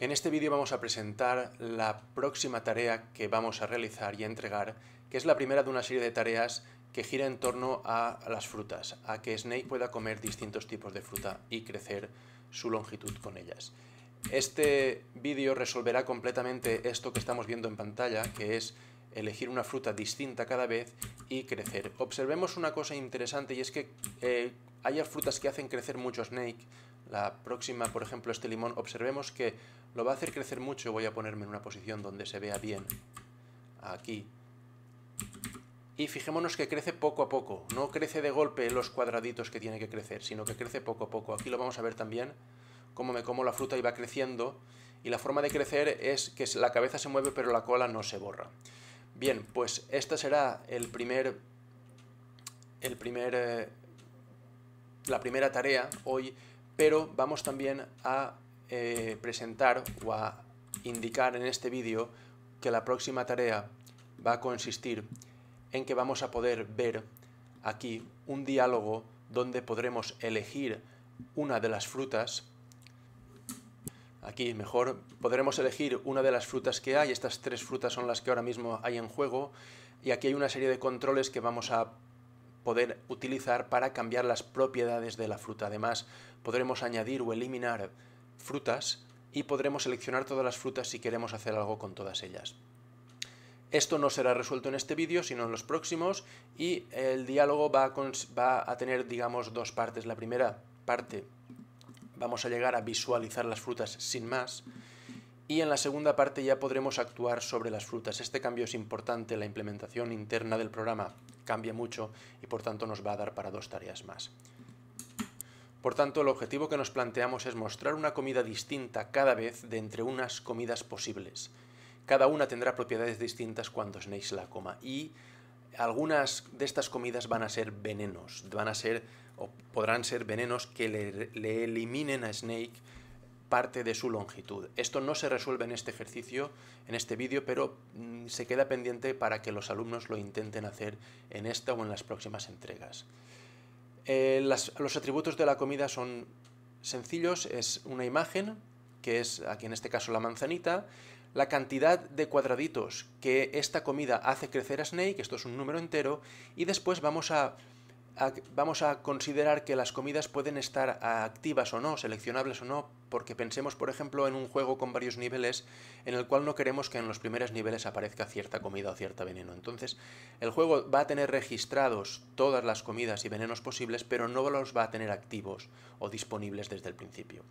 En este vídeo vamos a presentar la próxima tarea que vamos a realizar y entregar, que es la primera de una serie de tareas que gira en torno a las frutas, a que Snake pueda comer distintos tipos de fruta y crecer su longitud con ellas. Este vídeo resolverá completamente esto que estamos viendo en pantalla, que es elegir una fruta distinta cada vez y crecer. Observemos una cosa interesante y es que eh, haya hay frutas que hacen crecer mucho Snake, la próxima, por ejemplo, este limón, observemos que lo va a hacer crecer mucho. Voy a ponerme en una posición donde se vea bien. Aquí. Y fijémonos que crece poco a poco. No crece de golpe los cuadraditos que tiene que crecer, sino que crece poco a poco. Aquí lo vamos a ver también, cómo me como la fruta y va creciendo. Y la forma de crecer es que la cabeza se mueve pero la cola no se borra. Bien, pues esta será el primer... El primer eh, la primera tarea hoy pero vamos también a eh, presentar o a indicar en este vídeo que la próxima tarea va a consistir en que vamos a poder ver aquí un diálogo donde podremos elegir una de las frutas. Aquí mejor podremos elegir una de las frutas que hay. Estas tres frutas son las que ahora mismo hay en juego. Y aquí hay una serie de controles que vamos a poder utilizar para cambiar las propiedades de la fruta. Además, podremos añadir o eliminar frutas y podremos seleccionar todas las frutas si queremos hacer algo con todas ellas. Esto no será resuelto en este vídeo, sino en los próximos, y el diálogo va a, va a tener, digamos, dos partes. La primera parte vamos a llegar a visualizar las frutas sin más, y en la segunda parte ya podremos actuar sobre las frutas. Este cambio es importante en la implementación interna del programa cambia mucho y por tanto nos va a dar para dos tareas más. Por tanto, el objetivo que nos planteamos es mostrar una comida distinta cada vez de entre unas comidas posibles. Cada una tendrá propiedades distintas cuando Snakes la coma y algunas de estas comidas van a ser venenos, van a ser o podrán ser venenos que le eliminen a Snake parte de su longitud. Esto no se resuelve en este ejercicio, en este vídeo, pero mm, se queda pendiente para que los alumnos lo intenten hacer en esta o en las próximas entregas. Eh, los atributos de la comida son sencillos, es una imagen, que es aquí en este caso la manzanita, la cantidad de cuadraditos que esta comida hace crecer a Snake, esto es un número entero, y después vamos a vamos a considerar que las comidas pueden estar activas o no, seleccionables o no, porque pensemos, por ejemplo, en un juego con varios niveles en el cual no queremos que en los primeros niveles aparezca cierta comida o cierto veneno. Entonces, el juego va a tener registrados todas las comidas y venenos posibles, pero no los va a tener activos o disponibles desde el principio.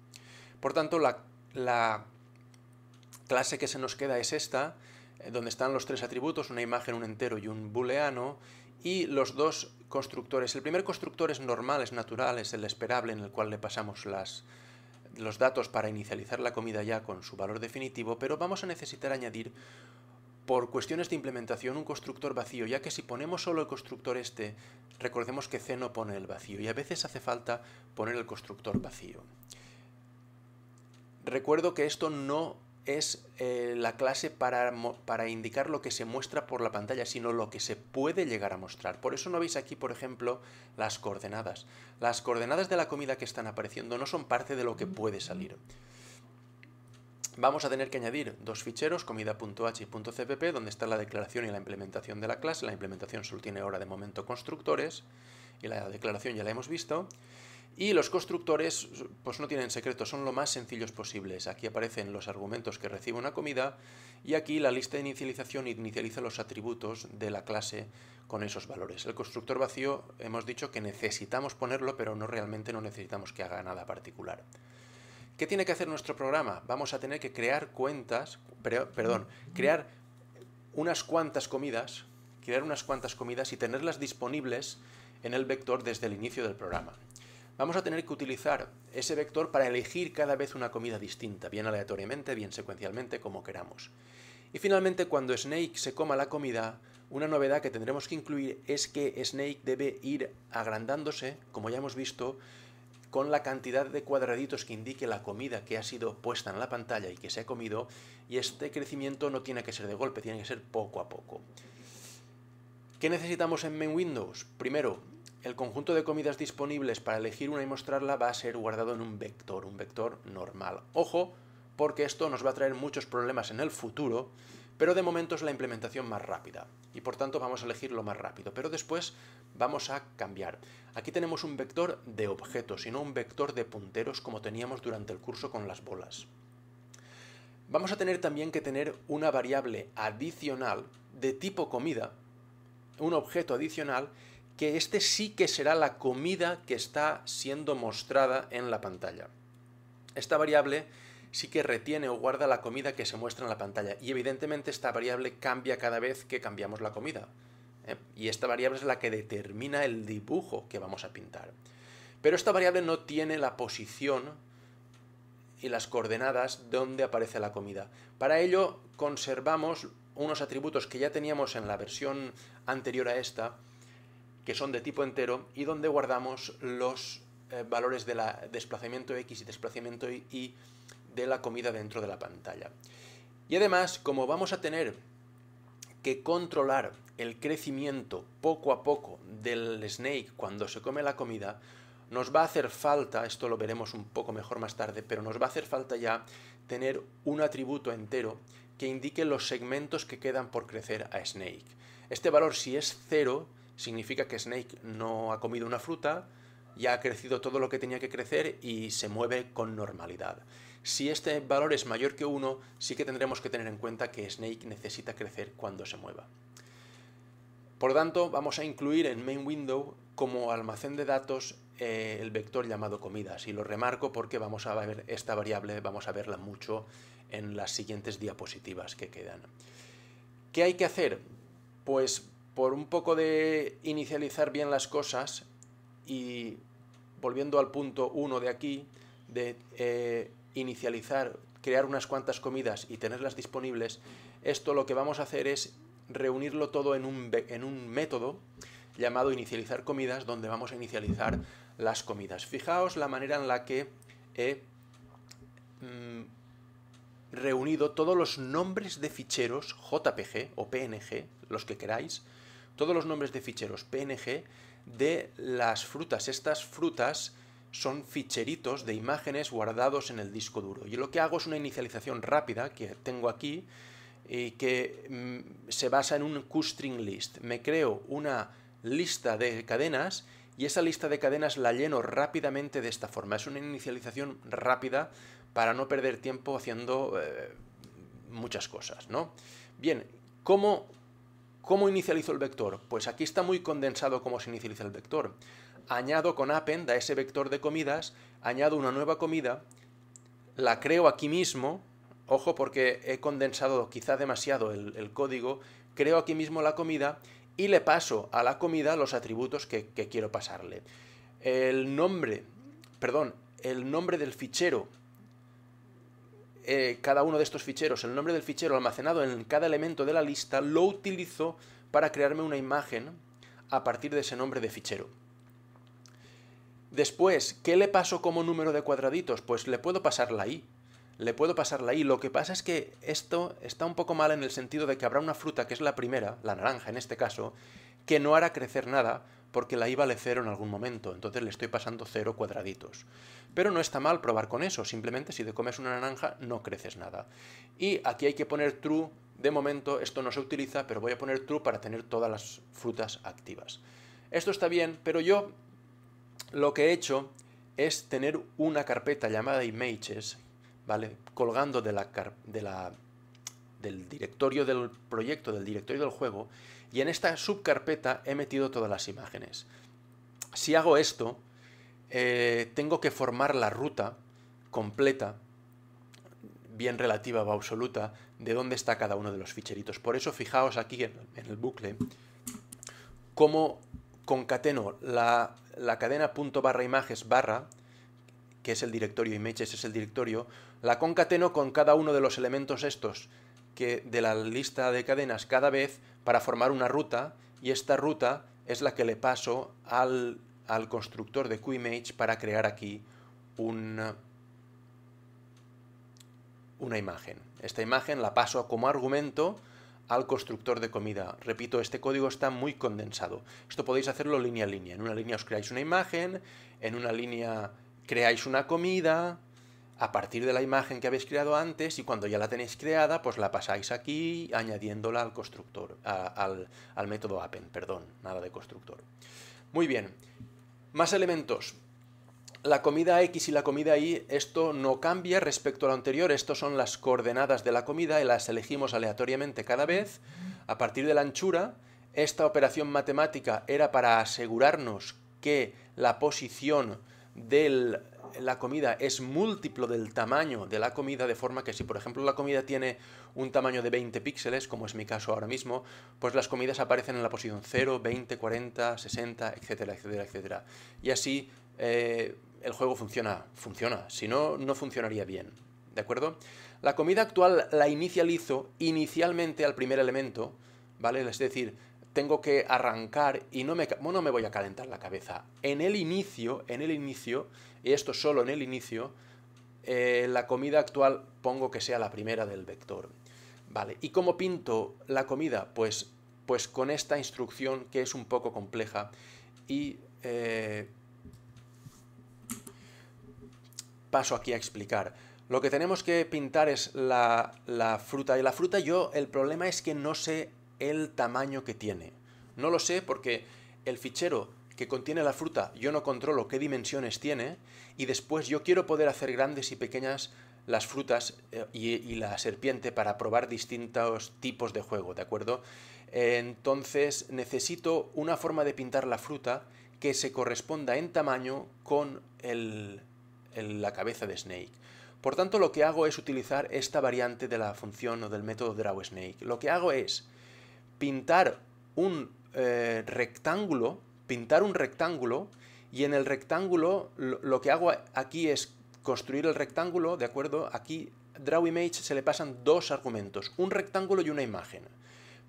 Por tanto, la, la clase que se nos queda es esta, eh, donde están los tres atributos, una imagen, un entero y un booleano, y los dos constructores. El primer constructor es normal, es natural, es el esperable en el cual le pasamos las, los datos para inicializar la comida ya con su valor definitivo, pero vamos a necesitar añadir por cuestiones de implementación un constructor vacío, ya que si ponemos solo el constructor este, recordemos que C no pone el vacío y a veces hace falta poner el constructor vacío. Recuerdo que esto no es eh, la clase para, para, indicar lo que se muestra por la pantalla, sino lo que se puede llegar a mostrar. Por eso no veis aquí, por ejemplo, las coordenadas. Las coordenadas de la comida que están apareciendo no son parte de lo que puede salir. Vamos a tener que añadir dos ficheros, comida.h y .cpp, donde está la declaración y la implementación de la clase. La implementación solo tiene ahora de momento constructores y la declaración ya la hemos visto. Y los constructores pues no tienen secretos, son lo más sencillos posibles. Aquí aparecen los argumentos que recibe una comida y aquí la lista de inicialización inicializa los atributos de la clase con esos valores. El constructor vacío hemos dicho que necesitamos ponerlo, pero no realmente no necesitamos que haga nada particular. ¿Qué tiene que hacer nuestro programa? Vamos a tener que crear cuentas, perdón, crear unas cuantas comidas, crear unas cuantas comidas y tenerlas disponibles en el vector desde el inicio del programa vamos a tener que utilizar ese vector para elegir cada vez una comida distinta, bien aleatoriamente, bien secuencialmente, como queramos. Y finalmente, cuando Snake se coma la comida, una novedad que tendremos que incluir es que Snake debe ir agrandándose, como ya hemos visto, con la cantidad de cuadraditos que indique la comida que ha sido puesta en la pantalla y que se ha comido, y este crecimiento no tiene que ser de golpe, tiene que ser poco a poco. ¿Qué necesitamos en Main Windows? Primero, el conjunto de comidas disponibles para elegir una y mostrarla va a ser guardado en un vector, un vector normal. Ojo, porque esto nos va a traer muchos problemas en el futuro, pero de momento es la implementación más rápida y por tanto vamos a elegir lo más rápido, pero después vamos a cambiar. Aquí tenemos un vector de objetos y no un vector de punteros como teníamos durante el curso con las bolas. Vamos a tener también que tener una variable adicional de tipo comida, un objeto adicional que este sí que será la comida que está siendo mostrada en la pantalla. Esta variable sí que retiene o guarda la comida que se muestra en la pantalla y evidentemente esta variable cambia cada vez que cambiamos la comida. ¿eh? Y esta variable es la que determina el dibujo que vamos a pintar. Pero esta variable no tiene la posición y las coordenadas donde aparece la comida. Para ello conservamos unos atributos que ya teníamos en la versión anterior a esta, que son de tipo entero y donde guardamos los eh, valores de desplazamiento X y desplazamiento Y de la comida dentro de la pantalla. Y además, como vamos a tener que controlar el crecimiento poco a poco del snake cuando se come la comida, nos va a hacer falta, esto lo veremos un poco mejor más tarde, pero nos va a hacer falta ya tener un atributo entero que indique los segmentos que quedan por crecer a Snake. Este valor si es cero significa que Snake no ha comido una fruta, ya ha crecido todo lo que tenía que crecer y se mueve con normalidad. Si este valor es mayor que 1, sí que tendremos que tener en cuenta que Snake necesita crecer cuando se mueva. Por tanto, vamos a incluir en main window como almacén de datos eh, el vector llamado comidas. Y lo remarco porque vamos a ver esta variable, vamos a verla mucho en las siguientes diapositivas que quedan. ¿Qué hay que hacer? Pues por un poco de inicializar bien las cosas y volviendo al punto 1 de aquí, de eh, inicializar, crear unas cuantas comidas y tenerlas disponibles, esto lo que vamos a hacer es reunirlo todo en un, en un método llamado inicializar comidas, donde vamos a inicializar las comidas. Fijaos la manera en la que he mm, reunido todos los nombres de ficheros JPG o PNG, los que queráis, todos los nombres de ficheros PNG de las frutas. Estas frutas son ficheritos de imágenes guardados en el disco duro. Yo lo que hago es una inicialización rápida que tengo aquí y que mm, se basa en un string list. Me creo una lista de cadenas y esa lista de cadenas la lleno rápidamente de esta forma. Es una inicialización rápida para no perder tiempo haciendo eh, muchas cosas, ¿no? Bien, ¿cómo ¿Cómo inicializo el vector? Pues aquí está muy condensado cómo se inicializa el vector. Añado con append a ese vector de comidas, añado una nueva comida, la creo aquí mismo, ojo porque he condensado quizá demasiado el, código, creo aquí mismo la comida y le paso a la comida los atributos que, que quiero pasarle. El nombre, perdón, el nombre del fichero eh, cada uno de estos ficheros, el nombre del fichero almacenado en cada elemento de la lista, lo utilizo para crearme una imagen a partir de ese nombre de fichero. Después, ¿qué le paso como número de cuadraditos? Pues le puedo pasar la i. Le puedo pasar la i. Lo que pasa es que esto está un poco mal en el sentido de que habrá una fruta que es la primera, la naranja en este caso, que no hará crecer nada porque la iba vale cero en algún momento, entonces le estoy pasando cero cuadraditos. Pero no está mal probar con eso, simplemente si te comes una naranja no creces nada. Y aquí hay que poner true, de momento esto no se utiliza, pero voy a poner true para tener todas las frutas activas. Esto está bien, pero yo lo que he hecho es tener una carpeta llamada images, ¿vale? Colgando de la, de la del directorio del proyecto, del directorio del juego, y en esta subcarpeta he metido todas las imágenes. Si hago esto, eh, tengo que formar la ruta completa, bien relativa o absoluta, de dónde está cada uno de los ficheritos. Por eso fijaos aquí en, el bucle cómo concateno la, la cadena punto barra barra, que es el directorio images, es el directorio, la concateno con cada uno de los elementos estos que de la lista de cadenas cada vez para formar una ruta y esta ruta es la que le paso al, constructor de QImage para crear aquí un, una imagen. Esta imagen la paso como argumento al constructor de comida. Repito, este código está muy condensado. Esto podéis hacerlo línea a línea. En una línea os creáis una imagen, en una línea creáis una comida, a partir de la imagen que habéis creado antes y cuando ya la tenéis creada, pues la pasáis aquí añadiéndola al constructor, al, método Appen, perdón, nada de constructor. Muy bien, más elementos. La comida X y la comida Y, esto no cambia respecto a lo anterior, estas son las coordenadas de la comida y las elegimos aleatoriamente cada vez a partir de la anchura. Esta operación matemática era para asegurarnos que la posición del la comida es múltiplo del tamaño de la comida, de forma que si por ejemplo la comida tiene un tamaño de 20 píxeles, como es mi caso ahora mismo, pues las comidas aparecen en la posición 0, 20, 40, 60, etcétera, etcétera, etcétera. Y así eh, el juego funciona, funciona, si no, no funcionaría bien. ¿De acuerdo? La comida actual la inicializo inicialmente al primer elemento, ¿vale? Es decir, tengo que arrancar y no me, no me voy a calentar la cabeza. En el inicio, en el inicio, esto solo en el inicio, eh, la comida actual pongo que sea la primera del vector. Vale, ¿y cómo pinto la comida? Pues, pues con esta instrucción que es un poco compleja y eh, paso aquí a explicar. Lo que tenemos que pintar es la, la fruta. Y la fruta yo, el problema es que no sé el tamaño que tiene. No lo sé porque el fichero que contiene la fruta, yo no controlo qué dimensiones tiene, y después yo quiero poder hacer grandes y pequeñas las frutas eh, y, la serpiente para probar distintos tipos de juego, ¿de acuerdo? Entonces necesito una forma de pintar la fruta que se corresponda en tamaño con la cabeza de Snake. Por tanto, lo que hago es utilizar esta variante de la función o del método Snake. Lo que hago es pintar un eh, rectángulo pintar un rectángulo y en el rectángulo lo, que hago aquí es construir el rectángulo, ¿de acuerdo? Aquí Draw Image se le pasan dos argumentos, un rectángulo y una imagen.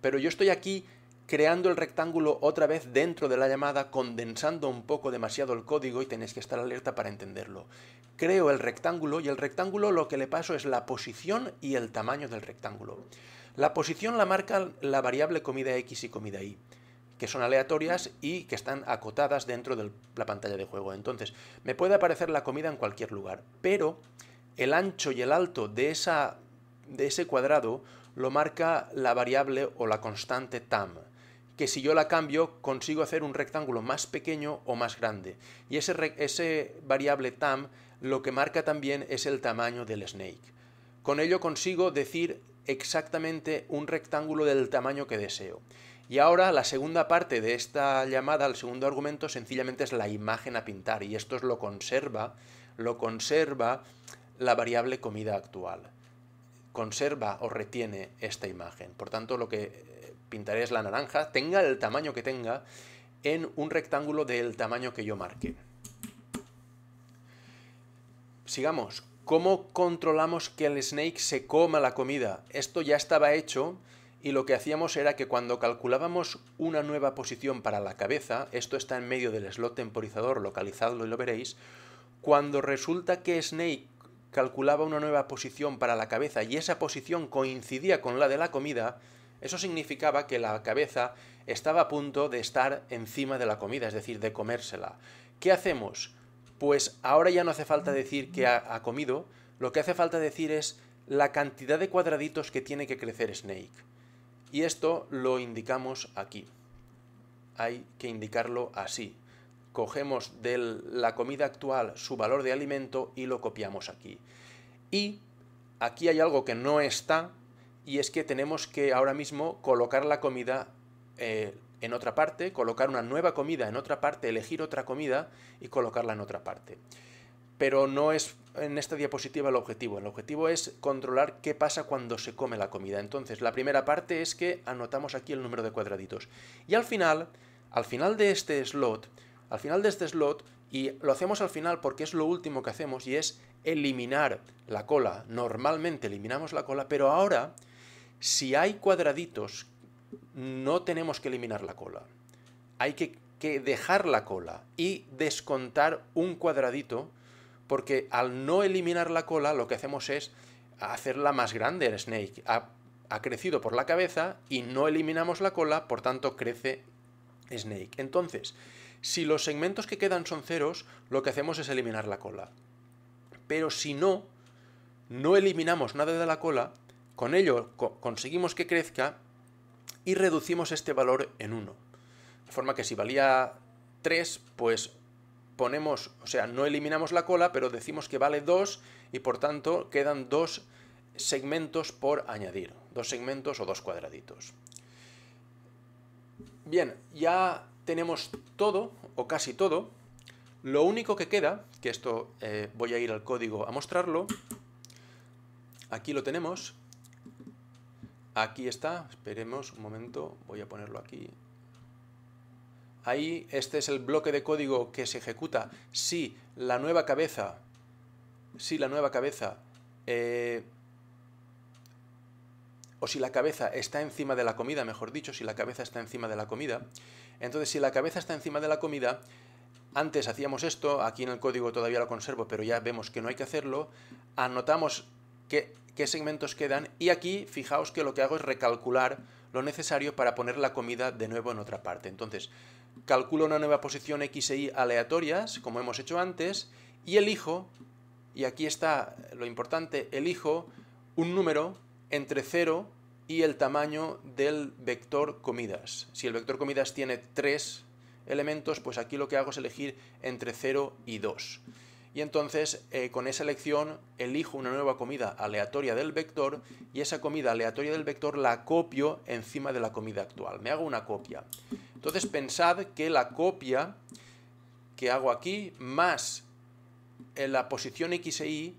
Pero yo estoy aquí creando el rectángulo otra vez dentro de la llamada, condensando un poco demasiado el código y tenéis que estar alerta para entenderlo. Creo el rectángulo y el rectángulo lo que le paso es la posición y el tamaño del rectángulo. La posición la marca la variable comida X y comida Y que son aleatorias y que están acotadas dentro de la pantalla de juego. Entonces, me puede aparecer la comida en cualquier lugar, pero el ancho y el alto de, esa, de ese cuadrado lo marca la variable o la constante tam que si yo la cambio consigo hacer un rectángulo más pequeño o más grande. Y ese, ese, variable tam lo que marca también es el tamaño del snake. Con ello consigo decir exactamente un rectángulo del tamaño que deseo. Y ahora la segunda parte de esta llamada, el segundo argumento, sencillamente es la imagen a pintar, y esto es lo conserva, lo conserva la variable comida actual. Conserva o retiene esta imagen. Por tanto, lo que eh, pintaré es la naranja, tenga el tamaño que tenga, en un rectángulo del tamaño que yo marque. Sigamos. ¿Cómo controlamos que el snake se coma la comida? Esto ya estaba hecho y lo que hacíamos era que cuando calculábamos una nueva posición para la cabeza, esto está en medio del slot temporizador, localizadlo y lo veréis, cuando resulta que Snake calculaba una nueva posición para la cabeza y esa posición coincidía con la de la comida, eso significaba que la cabeza estaba a punto de estar encima de la comida, es decir, de comérsela. ¿Qué hacemos? Pues ahora ya no hace falta decir que ha, ha comido, lo que hace falta decir es la cantidad de cuadraditos que tiene que crecer Snake. Y esto lo indicamos aquí. Hay que indicarlo así. Cogemos de la comida actual su valor de alimento y lo copiamos aquí. Y aquí hay algo que no está y es que tenemos que ahora mismo colocar la comida eh, en otra parte, colocar una nueva comida en otra parte, elegir otra comida y colocarla en otra parte. Pero no es en esta diapositiva el objetivo. El objetivo es controlar qué pasa cuando se come la comida. Entonces, la primera parte es que anotamos aquí el número de cuadraditos. Y al final, al final de este slot, al final de este slot, y lo hacemos al final porque es lo último que hacemos y es eliminar la cola. Normalmente eliminamos la cola, pero ahora, si hay cuadraditos, no tenemos que eliminar la cola. Hay que, que dejar la cola y descontar un cuadradito porque al no eliminar la cola lo que hacemos es hacerla más grande el snake. Ha, crecido por la cabeza y no eliminamos la cola, por tanto crece snake. Entonces, si los segmentos que quedan son ceros, lo que hacemos es eliminar la cola. Pero si no, no eliminamos nada de la cola, con ello conseguimos que crezca y reducimos este valor en 1. De forma que si valía 3, pues ponemos, o sea, no eliminamos la cola, pero decimos que vale 2 y por tanto quedan dos segmentos por añadir, dos segmentos o dos cuadraditos. Bien, ya tenemos todo o casi todo. Lo único que queda, que esto eh, voy a ir al código a mostrarlo, aquí lo tenemos, aquí está, esperemos un momento, voy a ponerlo aquí, Ahí este es el bloque de código que se ejecuta si la nueva cabeza, si la nueva cabeza eh, o si la cabeza está encima de la comida, mejor dicho, si la cabeza está encima de la comida. Entonces, si la cabeza está encima de la comida, antes hacíamos esto, aquí en el código todavía lo conservo, pero ya vemos que no hay que hacerlo, anotamos qué, qué segmentos quedan y aquí fijaos que lo que hago es recalcular lo necesario para poner la comida de nuevo en otra parte. Entonces, calculo una nueva posición X e Y aleatorias, como hemos hecho antes, y elijo, y aquí está lo importante, elijo un número entre 0 y el tamaño del vector comidas. Si el vector comidas tiene 3 elementos, pues aquí lo que hago es elegir entre 0 y 2. Y entonces eh, con esa elección elijo una nueva comida aleatoria del vector y esa comida aleatoria del vector la copio encima de la comida actual. Me hago una copia. Entonces pensad que la copia que hago aquí más en eh, la posición X e Y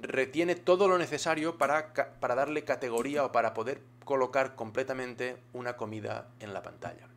retiene todo lo necesario para darle categoría o para poder colocar completamente una comida en la pantalla.